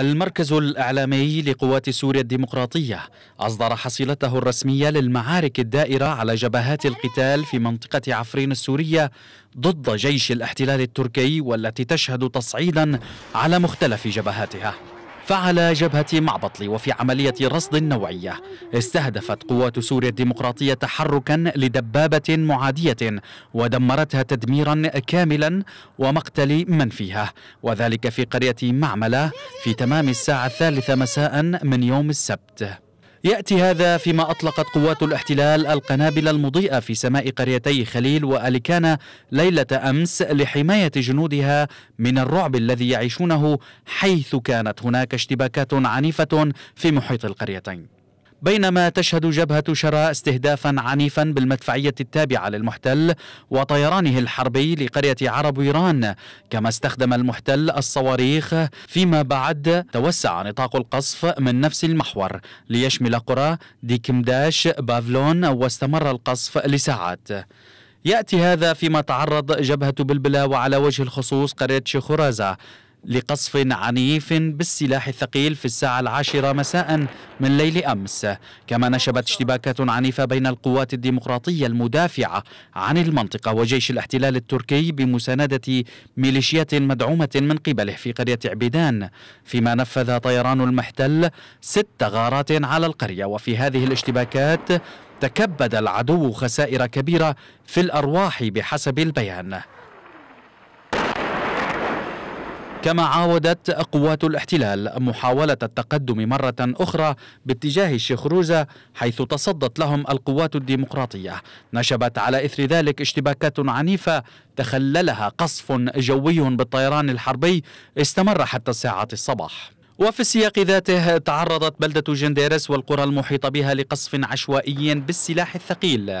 المركز الإعلامي لقوات سوريا الديمقراطية أصدر حصيلته الرسمية للمعارك الدائرة على جبهات القتال في منطقة عفرين السورية ضد جيش الاحتلال التركي والتي تشهد تصعيدا على مختلف جبهاتها فعلى جبهة معبطلي وفي عملية رصد نوعية استهدفت قوات سوريا الديمقراطية تحركا لدبابة معادية ودمرتها تدميرا كاملا ومقتل من فيها وذلك في قرية معملة في تمام الساعة الثالثة مساء من يوم السبت يأتي هذا فيما أطلقت قوات الاحتلال القنابل المضيئة في سماء قريتي خليل والكانا ليلة أمس لحماية جنودها من الرعب الذي يعيشونه حيث كانت هناك اشتباكات عنيفة في محيط القريتين بينما تشهد جبهة شراء استهدافا عنيفا بالمدفعية التابعة للمحتل وطيرانه الحربي لقرية عرب ويران كما استخدم المحتل الصواريخ فيما بعد توسع نطاق القصف من نفس المحور ليشمل قرى ديكمداش بافلون واستمر القصف لساعات يأتي هذا فيما تعرض جبهة بلبلة وعلى وجه الخصوص قرية شيخورازة لقصف عنيف بالسلاح الثقيل في الساعة العاشرة مساء من ليل أمس كما نشبت اشتباكات عنيفة بين القوات الديمقراطية المدافعة عن المنطقة وجيش الاحتلال التركي بمساندة ميليشيات مدعومة من قبله في قرية عبيدان فيما نفذ طيران المحتل ست غارات على القرية وفي هذه الاشتباكات تكبد العدو خسائر كبيرة في الأرواح بحسب البيان كما عاودت قوات الاحتلال محاولة التقدم مرة أخرى باتجاه روزة حيث تصدت لهم القوات الديمقراطية نشبت على إثر ذلك اشتباكات عنيفة تخللها قصف جوي بالطيران الحربي استمر حتى الساعة الصباح وفي السياق ذاته تعرضت بلدة جنديرس والقرى المحيطة بها لقصف عشوائي بالسلاح الثقيل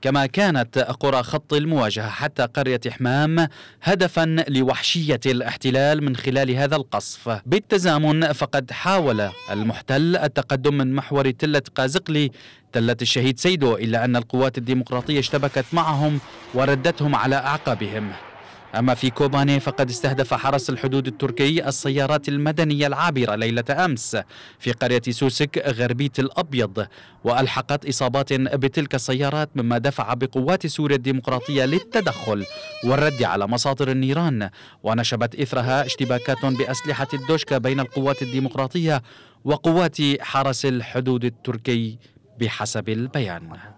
كما كانت قرى خط المواجهة حتى قرية حمام هدفا لوحشية الاحتلال من خلال هذا القصف بالتزامن فقد حاول المحتل التقدم من محور تلة قازقلي تلة الشهيد سيدو إلا أن القوات الديمقراطية اشتبكت معهم وردتهم على أعقابهم أما في كوباني فقد استهدف حرس الحدود التركي السيارات المدنية العابرة ليلة أمس في قرية سوسك غربية الأبيض وألحقت إصابات بتلك السيارات مما دفع بقوات سوريا الديمقراطية للتدخل والرد على مصادر النيران ونشبت إثرها اشتباكات بأسلحة الدوشكا بين القوات الديمقراطية وقوات حرس الحدود التركي بحسب البيان